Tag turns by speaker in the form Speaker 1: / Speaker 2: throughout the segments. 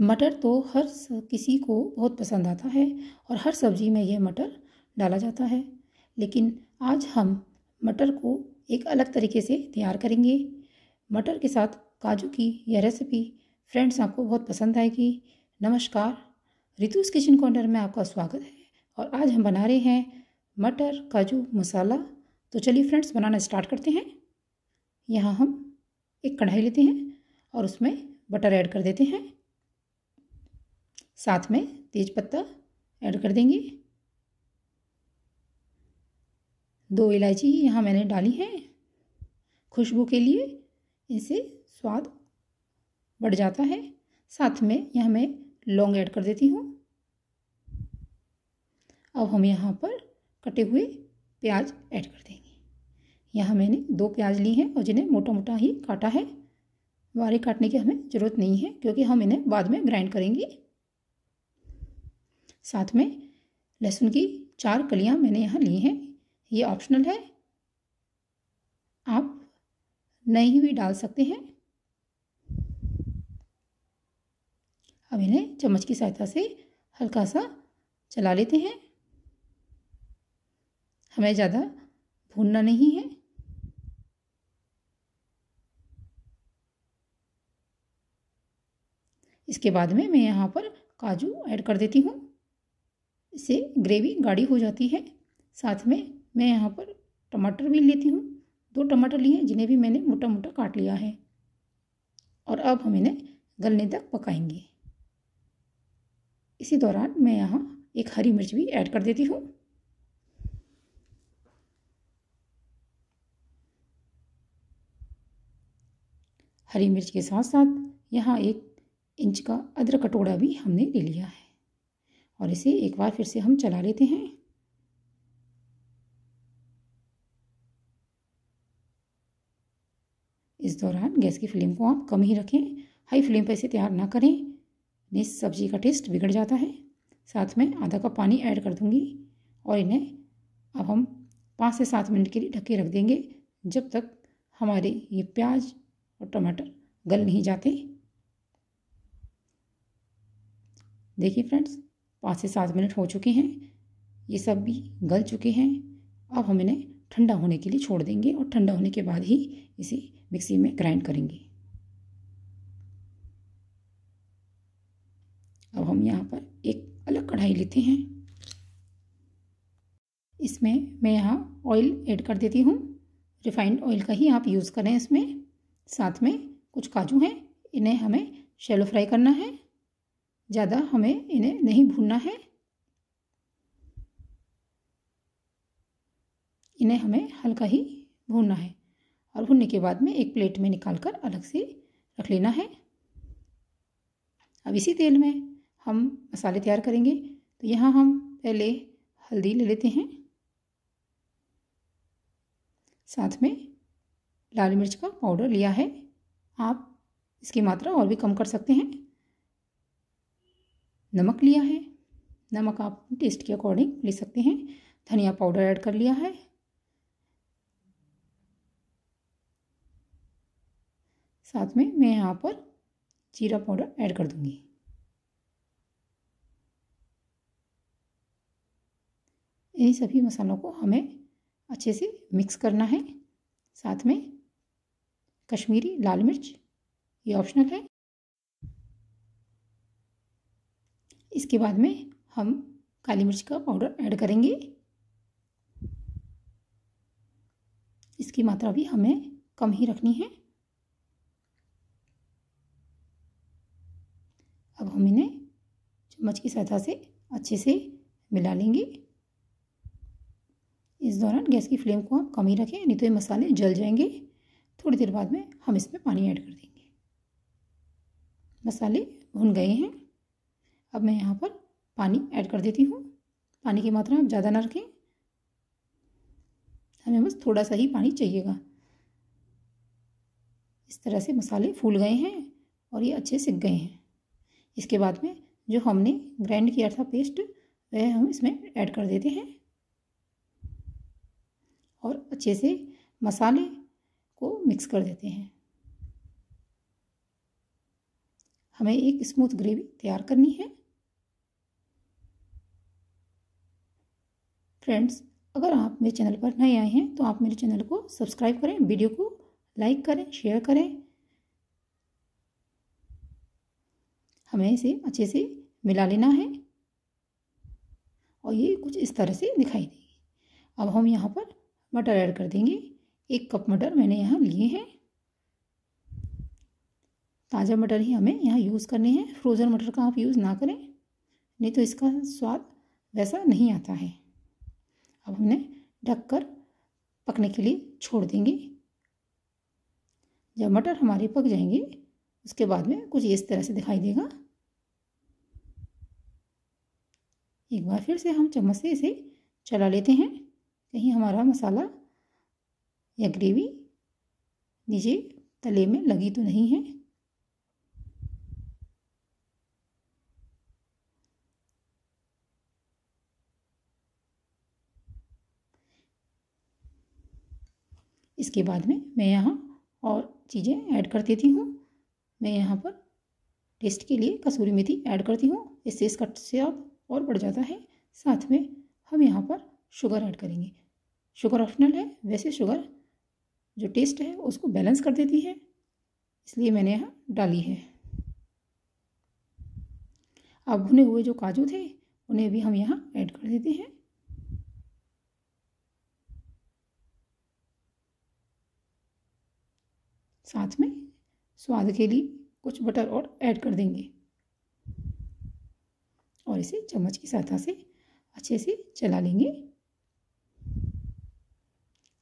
Speaker 1: मटर तो हर किसी को बहुत पसंद आता है और हर सब्जी में यह मटर डाला जाता है लेकिन आज हम मटर को एक अलग तरीके से तैयार करेंगे मटर के साथ काजू की यह रेसिपी फ्रेंड्स आपको बहुत पसंद आएगी नमस्कार रितुस किचन कॉर्नर में आपका स्वागत है और आज हम बना रहे हैं मटर काजू मसाला तो चलिए फ्रेंड्स बनाना स्टार्ट करते हैं यहाँ हम एक कढ़ाई लेते हैं और उसमें बटर ऐड कर देते हैं साथ में तेज पत्ता ऐड कर देंगे दो इलायची यहाँ मैंने डाली है खुशबू के लिए इनसे स्वाद बढ़ जाता है साथ में यहाँ मैं लौंग ऐड कर देती हूँ अब हम यहाँ पर कटे हुए प्याज ऐड कर देंगे यहाँ मैंने दो प्याज ली हैं और जिन्हें मोटा मोटा ही काटा है बारीक काटने की हमें ज़रूरत नहीं है क्योंकि हम इन्हें बाद में ग्राइंड करेंगे साथ में लहसुन की चार कलियां मैंने यहाँ ली हैं ये ऑप्शनल है आप नहीं भी डाल सकते हैं अब इन्हें चम्मच की सहायता से हल्का सा चला लेते हैं हमें ज़्यादा भूनना नहीं है इसके बाद में मैं यहाँ पर काजू ऐड कर देती हूँ इससे ग्रेवी गाढ़ी हो जाती है साथ में मैं यहाँ पर टमाटर भी लेती हूँ दो टमाटर लिए हैं जिन्हें भी मैंने मोटा मोटा काट लिया है और अब हम इन्हें गलने तक पकाएंगे इसी दौरान मैं यहाँ एक हरी मिर्च भी ऐड कर देती हूँ हरी मिर्च के साथ साथ यहाँ एक इंच का अदरक कटोरा भी हमने ले लिया है और इसे एक बार फिर से हम चला लेते हैं इस दौरान गैस की फ्लेम को आप कम ही रखें हाई फ्लेम पर इसे तैयार ना करें नहीं सब्जी का टेस्ट बिगड़ जाता है साथ में आधा कप पानी ऐड कर दूंगी और इन्हें अब हम पाँच से सात मिनट के लिए ढके रख देंगे जब तक हमारे ये प्याज और टमाटर गल नहीं जाते देखिए फ्रेंड्स पाँच से सात मिनट हो चुके हैं ये सब भी गल चुके हैं अब हम इन्हें ठंडा होने के लिए छोड़ देंगे और ठंडा होने के बाद ही इसे मिक्सी में ग्राइंड करेंगे अब हम यहाँ पर एक अलग कढ़ाई लेते हैं इसमें मैं यहाँ ऑयल ऐड कर देती हूँ रिफाइंड ऑयल का ही आप यूज़ करें इसमें साथ में कुछ काजू हैं इन्हें हमें शैलो फ्राई करना है ज़्यादा हमें इन्हें नहीं भूनना है इन्हें हमें हल्का ही भूनना है और भूनने के बाद में एक प्लेट में निकाल कर अलग से रख लेना है अब इसी तेल में हम मसाले तैयार करेंगे तो यहाँ हम पहले हल्दी ले लेते हैं साथ में लाल मिर्च का पाउडर लिया है आप इसकी मात्रा और भी कम कर सकते हैं नमक लिया है नमक आप टेस्ट के अकॉर्डिंग ले सकते हैं धनिया पाउडर ऐड कर लिया है साथ में मैं यहाँ पर जीरा पाउडर ऐड कर दूँगी इन सभी मसालों को हमें अच्छे से मिक्स करना है साथ में कश्मीरी लाल मिर्च ये ऑप्शनल है इसके बाद में हम काली मिर्च का पाउडर ऐड करेंगे इसकी मात्रा भी हमें कम ही रखनी है अब हम इन्हें चम्मच की सहायता से अच्छे से मिला लेंगे इस दौरान गैस की फ्लेम को हम कम ही रखें नहीं तो ये मसाले जल जाएंगे थोड़ी देर बाद में हम इसमें पानी ऐड कर देंगे मसाले भुन गए हैं अब मैं यहाँ पर पानी ऐड कर देती हूँ पानी की मात्रा आप ज़्यादा ना रखें हमें बस थोड़ा सा ही पानी चाहिएगा इस तरह से मसाले फूल गए हैं और ये अच्छे सिक गए हैं इसके बाद में जो हमने ग्राइंड किया था पेस्ट वह हम इसमें ऐड कर देते हैं और अच्छे से मसाले को मिक्स कर देते हैं हमें एक स्मूथ ग्रेवी तैयार करनी है फ्रेंड्स अगर आप मेरे चैनल पर नए आए हैं तो आप मेरे चैनल को सब्सक्राइब करें वीडियो को लाइक करें शेयर करें हमें इसे अच्छे से मिला लेना है और ये कुछ इस तरह से दिखाई देगी अब हम यहाँ पर मटर ऐड कर देंगे एक कप मटर मैंने यहाँ लिए हैं ताज़ा मटर ही हमें यहाँ यूज़ करने हैं फ्रोज़न मटर का आप यूज़ ना करें नहीं तो इसका स्वाद वैसा नहीं आता है अब हमने ढककर पकने के लिए छोड़ देंगे जब मटर हमारे पक जाएंगे उसके बाद में कुछ इस तरह से दिखाई देगा एक बार फिर से हम चम्मच से इसे चला लेते हैं कहीं हमारा मसाला या ग्रेवी नीचे तले में लगी तो नहीं है इसके बाद में मैं यहाँ और चीज़ें ऐड कर देती हूँ मैं यहाँ पर टेस्ट के लिए कसूरी मेथी ऐड करती हूँ इससे इसका स्वाद और बढ़ जाता है साथ में हम यहाँ पर शुगर ऐड करेंगे शुगर ऑप्शनल है वैसे शुगर जो टेस्ट है उसको बैलेंस कर देती है इसलिए मैंने यहाँ डाली है अब भुने हुए जो काजू थे उन्हें भी हम यहाँ ऐड कर देते हैं साथ में स्वाद के लिए कुछ बटर और ऐड कर देंगे और इसे चम्मच की सहायता से अच्छे से चला लेंगे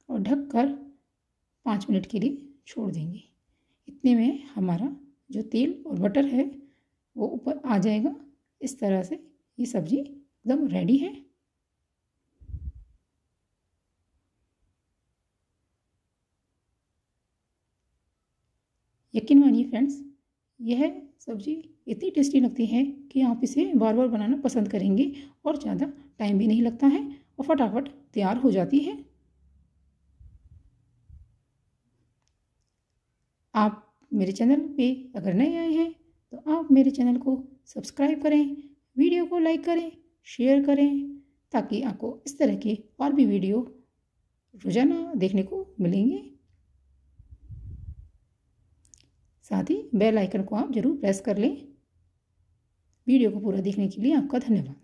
Speaker 1: और ढक कर पाँच मिनट के लिए छोड़ देंगे इतने में हमारा जो तेल और बटर है वो ऊपर आ जाएगा इस तरह से ये सब्ज़ी एकदम रेडी है यकीन मानिए फ्रेंड्स यह सब्ज़ी इतनी टेस्टी लगती है कि आप इसे बार बार बनाना पसंद करेंगे और ज़्यादा टाइम भी नहीं लगता है और फटाफट तैयार हो जाती है आप मेरे चैनल पे अगर नए आए हैं तो आप मेरे चैनल को सब्सक्राइब करें वीडियो को लाइक करें शेयर करें ताकि आपको इस तरह के और भी वीडियो रोज़ाना देखने को मिलेंगे साथ ही बेल आइकन को आप ज़रूर प्रेस कर लें वीडियो को पूरा देखने के लिए आपका धन्यवाद